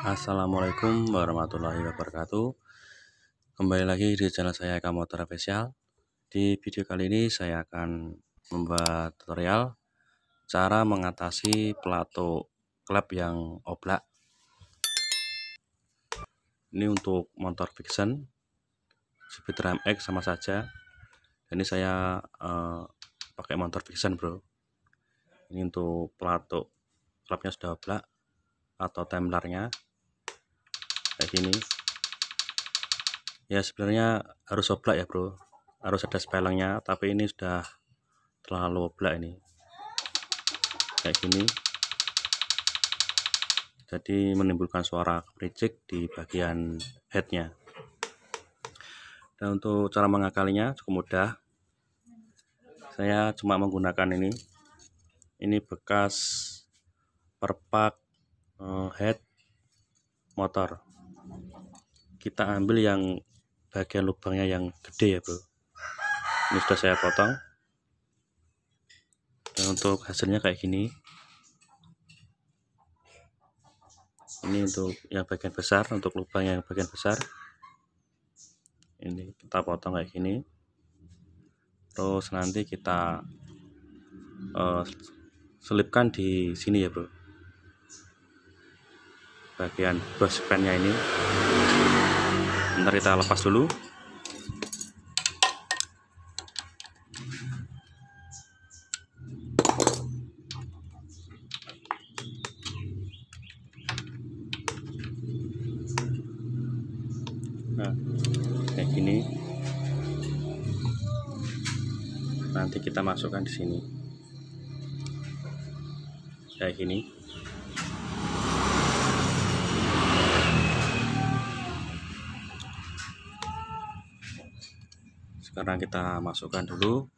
Assalamualaikum warahmatullahi wabarakatuh Kembali lagi di channel saya Kamotor Official Di video kali ini saya akan membuat tutorial Cara mengatasi pelato klep yang oblak Ini untuk motor fiction Speed MX X sama saja Ini saya eh, pakai motor fiction bro Ini untuk pelato klepnya sudah oblak atau temblarnya seperti ini ya sebenarnya harus oblak ya bro harus ada spelangnya tapi ini sudah terlalu oblak ini kayak gini jadi menimbulkan suara kericik di bagian headnya dan untuk cara mengakalinya cukup mudah saya cuma menggunakan ini ini bekas perpak eh, head motor kita ambil yang bagian lubangnya yang gede ya bro ini sudah saya potong dan untuk hasilnya kayak gini ini untuk yang bagian besar untuk lubang yang bagian besar ini kita potong kayak gini terus nanti kita uh, selipkan di sini ya bro bagian bus pennya ini sebentar kita lepas dulu nah kayak gini nanti kita masukkan di sini kayak gini sekarang kita masukkan dulu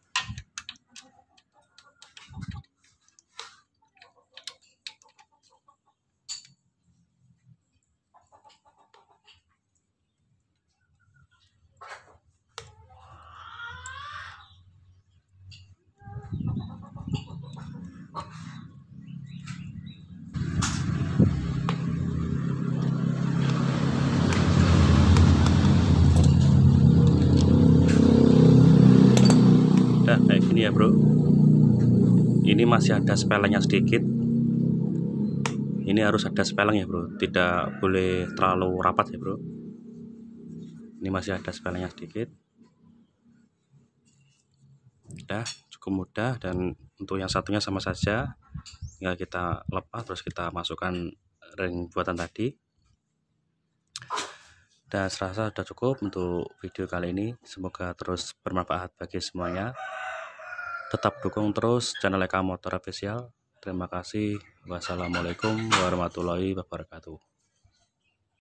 sini ya bro ini masih ada spelenya sedikit ini harus ada spelling ya bro tidak boleh terlalu rapat ya bro ini masih ada spellingnya sedikit udah cukup mudah dan untuk yang satunya sama saja tinggal kita lepas terus kita masukkan ring buatan tadi dan serasa sudah cukup untuk video kali ini semoga terus bermanfaat bagi semuanya tetap dukung terus channel Eka Motor Official. Terima kasih. Wassalamualaikum warahmatullahi wabarakatuh.